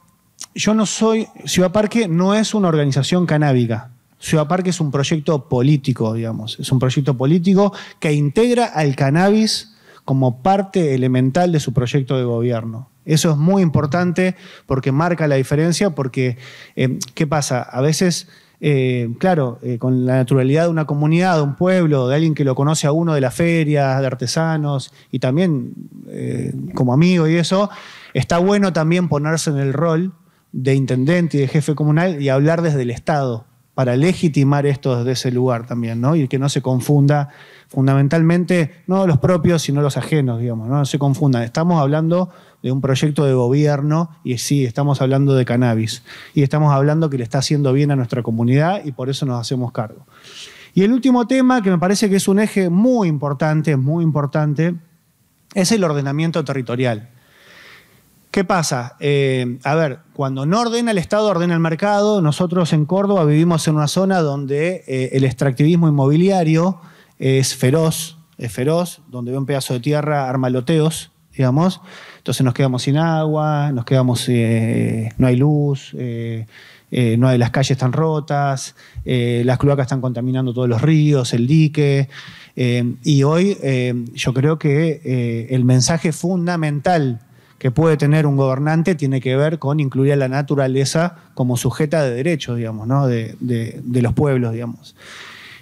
yo no soy, Ciudad Parque no es una organización canábica. Ciudad Parque es un proyecto político, digamos. Es un proyecto político que integra al cannabis como parte elemental de su proyecto de gobierno. Eso es muy importante porque marca la diferencia, porque eh, ¿qué pasa? A veces eh, claro, eh, con la naturalidad de una comunidad, de un pueblo, de alguien que lo conoce a uno de las ferias, de artesanos y también eh, como amigo y eso, está bueno también ponerse en el rol de intendente y de jefe comunal y hablar desde el Estado, para legitimar esto desde ese lugar también, ¿no? Y que no se confunda fundamentalmente, no los propios, sino los ajenos, digamos, ¿no? no se confundan. Estamos hablando de un proyecto de gobierno y sí, estamos hablando de cannabis y estamos hablando que le está haciendo bien a nuestra comunidad y por eso nos hacemos cargo. Y el último tema, que me parece que es un eje muy importante, muy importante, es el ordenamiento territorial. ¿Qué pasa? Eh, a ver, cuando no ordena el Estado, ordena el mercado. Nosotros en Córdoba vivimos en una zona donde eh, el extractivismo inmobiliario es feroz, es feroz, donde ve un pedazo de tierra, armaloteos, digamos. Entonces nos quedamos sin agua, nos quedamos, eh, no hay luz, no hay, las calles están rotas, las cloacas están contaminando todos los ríos, el dique. y hoy yo creo que el mensaje fundamental que puede tener un gobernante tiene que ver con incluir a la naturaleza como sujeta de derechos, digamos, ¿no? de, los pueblos, digamos.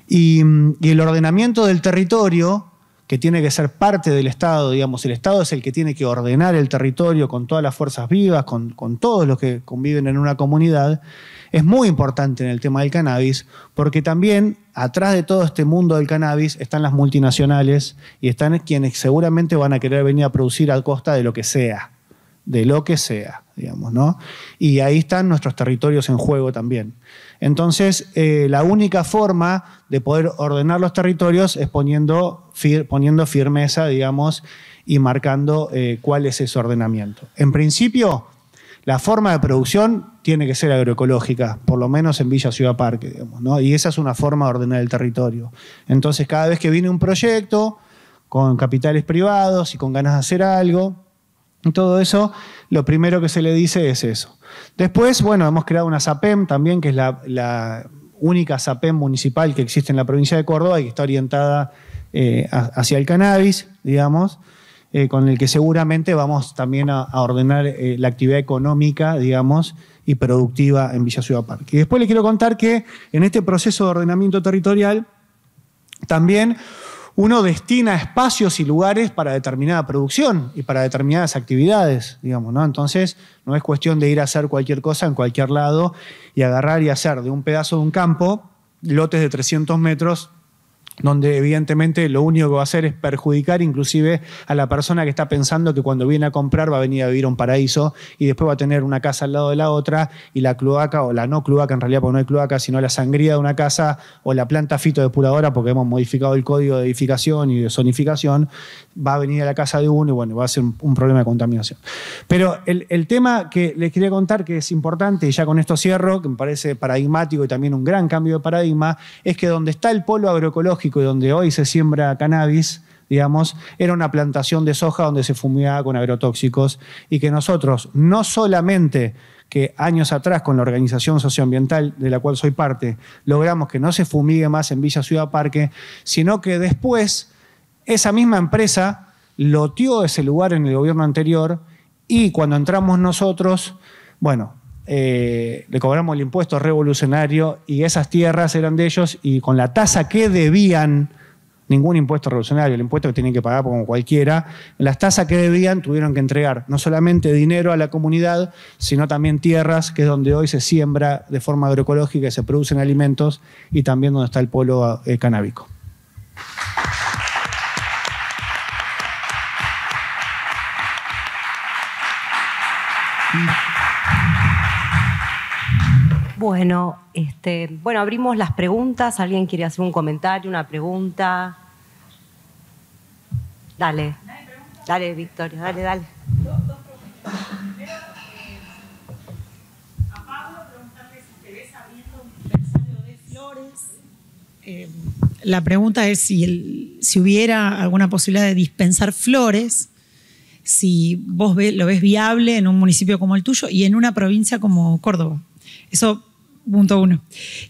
y el ordenamiento del territorio que tiene que ser parte del Estado, digamos, el Estado es el que tiene que ordenar el territorio con todas las fuerzas vivas, con, todos los que conviven en una comunidad, es muy importante en el tema del cannabis, porque también atrás de todo este mundo del cannabis están las multinacionales y están quienes seguramente van a querer venir a producir a costa de lo que sea, de lo que sea, digamos, ¿no? Y ahí están nuestros territorios en juego también. Entonces, eh, la única forma de poder ordenar los territorios es poniendo, poniendo firmeza, digamos, y marcando eh, cuál es ese ordenamiento. En principio, la forma de producción tiene que ser agroecológica, por lo menos en Villa Ciudad Parque, digamos, ¿no? Y esa es una forma de ordenar el territorio. Entonces, cada vez que viene un proyecto con capitales privados y con ganas de hacer algo, y todo eso, lo primero que se le dice es eso. Después, bueno, hemos creado una SAPEM también, que es la, única SAPEM municipal que existe en la provincia de Córdoba y que está orientada eh, hacia el cannabis, digamos, eh, con el que seguramente vamos también a, ordenar eh, la actividad económica, digamos, y productiva en Villa Ciudad Parque. Y después le quiero contar que en este proceso de ordenamiento territorial también uno destina espacios y lugares para determinada producción y para determinadas actividades, digamos, ¿no? Entonces, no es cuestión de ir a hacer cualquier cosa en cualquier lado y agarrar y hacer de un pedazo de un campo lotes de 300 metros donde evidentemente lo único que va a hacer es perjudicar inclusive a la persona que está pensando que cuando viene a comprar va a venir a vivir a un paraíso y después va a tener una casa al lado de la otra y la cloaca o la no cloaca, en realidad porque no hay cloaca, sino la sangría de una casa o la planta fitodepuradora porque hemos modificado el código de edificación y de zonificación, va a venir a la casa de uno y bueno, va a ser un, problema de contaminación. Pero el, el tema que les quería contar que es importante y ya con esto cierro, que me parece paradigmático y también un gran cambio de paradigma, es que donde está el polo agroecológico y donde hoy se siembra cannabis, digamos, era una plantación de soja donde se fumigaba con agrotóxicos y que nosotros no solamente que años atrás con la organización socioambiental de la cual soy parte, logramos que no se fumigue más en Villa Ciudad Parque, sino que después esa misma empresa loteó ese lugar en el gobierno anterior y cuando entramos nosotros, bueno, eh, le cobramos el impuesto revolucionario y esas tierras eran de ellos y con la tasa que debían, ningún impuesto revolucionario, el impuesto que tienen que pagar como cualquiera, las tasas que debían tuvieron que entregar no solamente dinero a la comunidad, sino también tierras, que es donde hoy se siembra de forma agroecológica, y se producen alimentos y también donde está el polo eh, canábico. Bueno, este, bueno, abrimos las preguntas. ¿Alguien quiere hacer un comentario, una pregunta? Dale. Dale, Victoria, dale, dale. Eh, la pregunta es si, si, hubiera alguna posibilidad de dispensar flores, si vos lo ves viable en un municipio como el tuyo y en una provincia como Córdoba. Eso punto uno.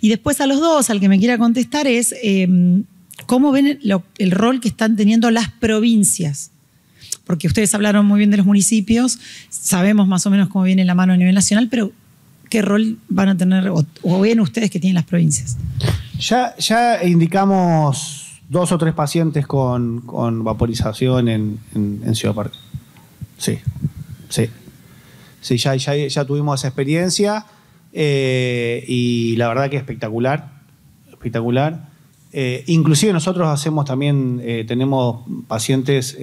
Y después a los dos, al que me quiera contestar, es em, cómo ven el rol que están teniendo las provincias. Porque ustedes hablaron muy bien de los municipios, sabemos más o menos cómo viene la mano a nivel nacional, pero ¿qué rol van a tener o, ven ustedes que tienen las provincias? Ya, ya indicamos dos o tres pacientes con, vaporización en, Ciudad Parque. Sí, sí. Sí, ya, ya, ya tuvimos esa experiencia. Eh, y la verdad que es espectacular, espectacular. Eh, inclusive nosotros hacemos también, eh, tenemos pacientes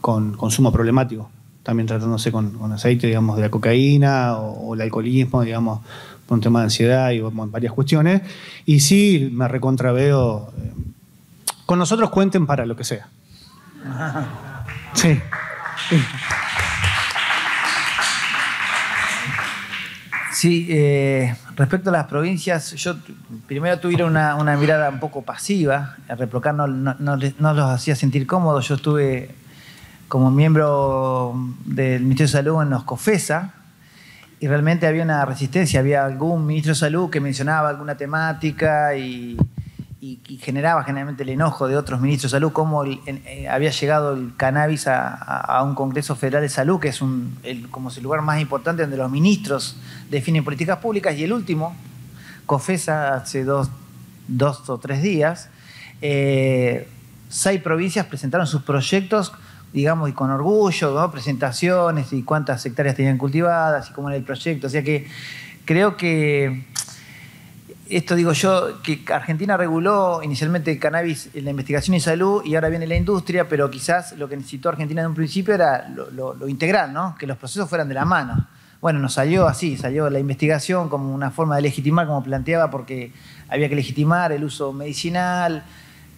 con consumo problemático, también tratándose con, aceite, digamos, de la cocaína o, el alcoholismo, digamos, por un tema de ansiedad y varias cuestiones. Y sí, me recontraveo. con nosotros cuenten para lo que sea. sí. Sí, eh, respecto a las provincias, yo primero tuviera una, mirada un poco pasiva, el reprocar no, no, no, los hacía sentir cómodos, yo estuve como miembro del Ministerio de Salud en los COFESA y realmente había una resistencia, había algún ministro de Salud que mencionaba alguna temática y, y, generaba generalmente el enojo de otros ministros de salud, cómo eh, había llegado el cannabis a, un Congreso Federal de Salud, que es el, como el lugar más importante donde los ministros definen políticas públicas, y el último, COFESA, hace dos, o tres días, eh, seis provincias presentaron sus proyectos, digamos, y con orgullo, dos presentaciones y cuántas hectáreas tenían cultivadas y cómo era el proyecto, o sea que creo que esto digo yo, que Argentina reguló inicialmente cannabis en la investigación y salud y ahora viene la industria, pero quizás lo que necesitó Argentina en un principio era lo, lo, integral, ¿no? que los procesos fueran de la mano. Bueno, nos salió así, salió la investigación como una forma de legitimar, como planteaba, porque había que legitimar el uso medicinal,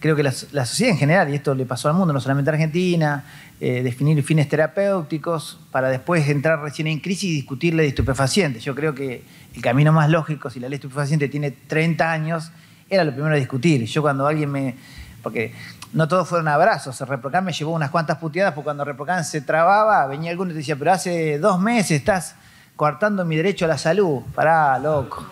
creo que la, sociedad en general, y esto le pasó al mundo, no solamente a Argentina, eh, definir fines terapéuticos para después entrar recién en crisis y discutir la de estupefacientes. Yo creo que el camino más lógico, si la ley estupefaciente tiene 30 años, era lo primero a discutir. Yo cuando alguien me... Porque no todos fueron abrazos. Reprocán me llevó unas cuantas puteadas, porque cuando Reprocán se trababa, venía alguno y te decía, pero hace dos meses estás cortando mi derecho a la salud. Pará, loco.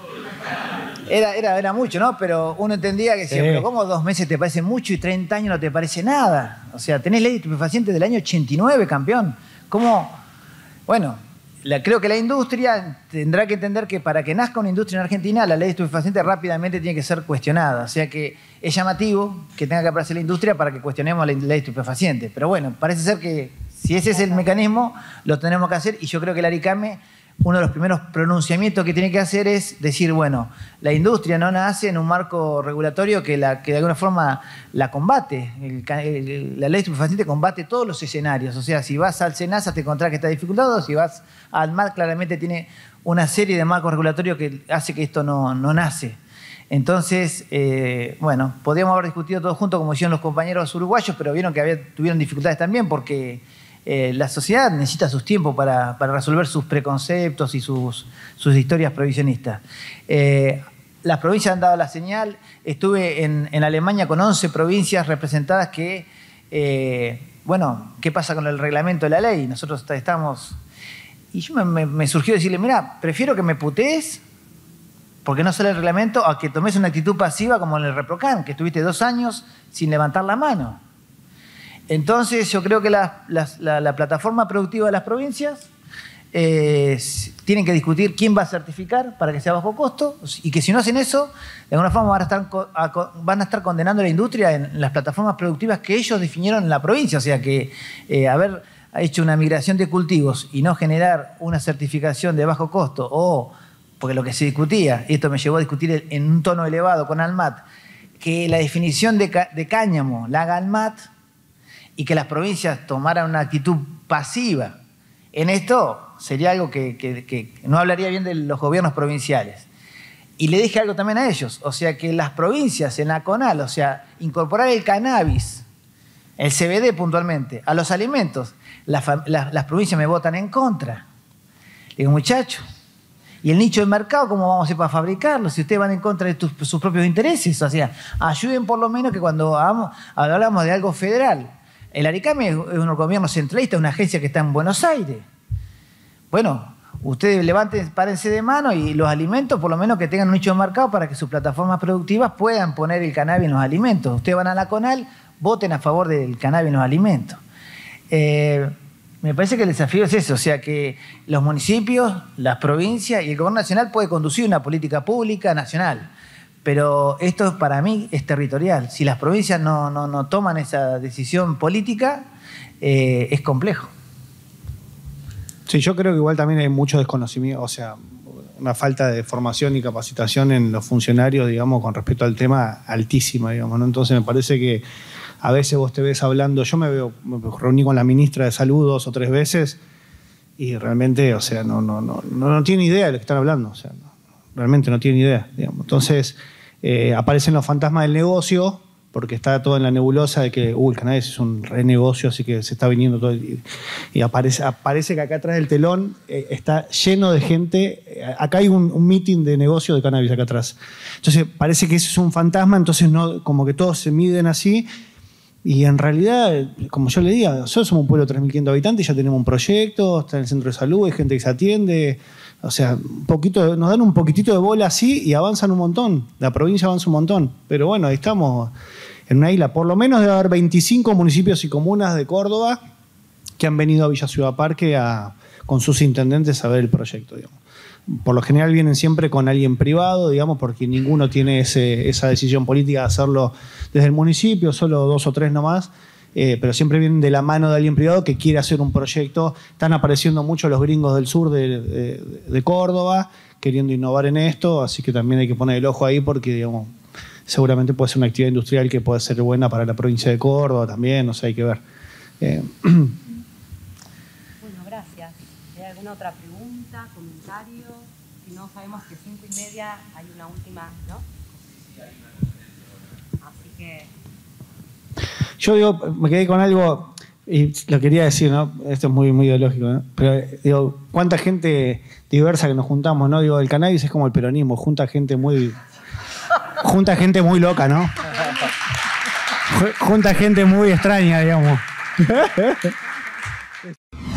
Era, era, mucho, ¿no? Pero uno entendía que decía, pero ¿cómo dos meses te parece mucho y 30 años no te parece nada? O sea, tenés ley de estupefacientes del año 89, campeón. ¿Cómo? Bueno, creo que la industria tendrá que entender que para que nazca una industria en Argentina, la ley de estupefacientes rápidamente tiene que ser cuestionada. O sea que es llamativo que tenga que aparecer la industria para que cuestionemos la ley de Pero bueno, parece ser que si ese es el mecanismo, lo tenemos que hacer y yo creo que el ARICAME uno de los primeros pronunciamientos que tiene que hacer es decir, bueno, la industria no nace en un marco regulatorio que, la, que de alguna forma la combate. la ley estupefaciente combate todos los escenarios. O sea, si vas al SENASA te encontrás que está dificultado, si vas al Mar claramente tiene una serie de marcos regulatorios que hace que esto no, nace. Entonces, eh, bueno, podríamos haber discutido todo juntos como hicieron los compañeros uruguayos, pero vieron que había, tuvieron dificultades también porque eh, la sociedad necesita sus tiempos para, resolver sus preconceptos y sus, sus historias provisionistas. Eh, las provincias han dado la señal. Estuve en, Alemania con 11 provincias representadas que, eh, bueno, ¿qué pasa con el reglamento de la ley? Nosotros estamos... Y yo me, surgió decirle, mira, prefiero que me putees porque no sale el reglamento a que tomes una actitud pasiva como en el ReproCan, que estuviste dos años sin levantar la mano. Entonces yo creo que la, plataforma productiva de las provincias eh, tienen que discutir quién va a certificar para que sea bajo costo y que si no hacen eso, de alguna forma van a estar, condenando a la industria en las plataformas productivas que ellos definieron en la provincia. O sea que eh, haber hecho una migración de cultivos y no generar una certificación de bajo costo o, porque lo que se discutía, y esto me llevó a discutir en un tono elevado con ALMAT, que la definición de, de cáñamo, la haga ALMAT y que las provincias tomaran una actitud pasiva en esto sería algo que, no hablaría bien de los gobiernos provinciales. Y le dije algo también a ellos, o sea que las provincias en la CONAL, o sea, incorporar el cannabis, el CBD puntualmente, a los alimentos, las, provincias me votan en contra. Le digo, muchacho, ¿y el nicho de mercado cómo vamos a hacer para fabricarlo si ustedes van en contra de sus propios intereses? O sea, ayuden por lo menos que cuando hablamos de algo federal, el Aricami es un gobierno centralista, una agencia que está en Buenos Aires. Bueno, ustedes levanten, párense de mano y los alimentos, por lo menos que tengan un nicho marcado para que sus plataformas productivas puedan poner el cannabis en los alimentos. Ustedes van a la CONAL, voten a favor del cannabis en los alimentos. Eh, me parece que el desafío es eso, o sea que los municipios, las provincias y el gobierno nacional puede conducir una política pública nacional. Pero esto para mí es territorial. Si las provincias no, toman esa decisión política, eh, es complejo. Sí, yo creo que igual también hay mucho desconocimiento, o sea, una falta de formación y capacitación en los funcionarios, digamos, con respecto al tema altísima, digamos, ¿no? Entonces me parece que a veces vos te ves hablando, yo me veo, me reuní con la ministra de Salud dos o tres veces y realmente, o sea, no, no, no, no, no tiene idea de lo que están hablando, o sea, realmente no tiene idea, digamos. Entonces eh, aparecen los fantasmas del negocio, porque está todo en la nebulosa de que, el cannabis es un renegocio, así que se está viniendo todo. Y, aparece, que acá atrás del telón eh, está lleno de gente. Eh, acá hay un, un, meeting de negocio de cannabis acá atrás. Entonces parece que eso es un fantasma, entonces no, como que todos se miden así y en realidad, como yo le diga, nosotros somos un pueblo de 3.500 habitantes, ya tenemos un proyecto, está en el centro de salud, hay gente que se atiende. O sea, un poquito, nos dan un poquitito de bola así y avanzan un montón. La provincia avanza un montón. Pero bueno, ahí estamos en una isla. Por lo menos debe haber 25 municipios y comunas de Córdoba que han venido a Villa Ciudad Parque a, con sus intendentes a ver el proyecto, digamos por lo general vienen siempre con alguien privado, digamos, porque ninguno tiene esa decisión política de hacerlo desde el municipio, solo dos o tres nomás. Eh, pero siempre vienen de la mano de alguien privado que quiere hacer un proyecto. Están apareciendo mucho los gringos del sur de, Córdoba queriendo innovar en esto, así que también hay que poner el ojo ahí porque, digamos, seguramente puede ser una actividad industrial que puede ser buena para la provincia de Córdoba también, no sea, hay que ver. Eh, bueno, gracias. ¿Hay alguna otra pregunta? sabemos que cinco y media hay una última, ¿no? Así que... Yo digo, me quedé con algo y lo quería decir, ¿no? Esto es muy, muy ideológico, ¿no? Pero digo, cuánta gente diversa que nos juntamos, ¿no? Digo, el cannabis es como el peronismo, junta gente muy. junta gente muy loca, ¿no? junta gente muy extraña, digamos.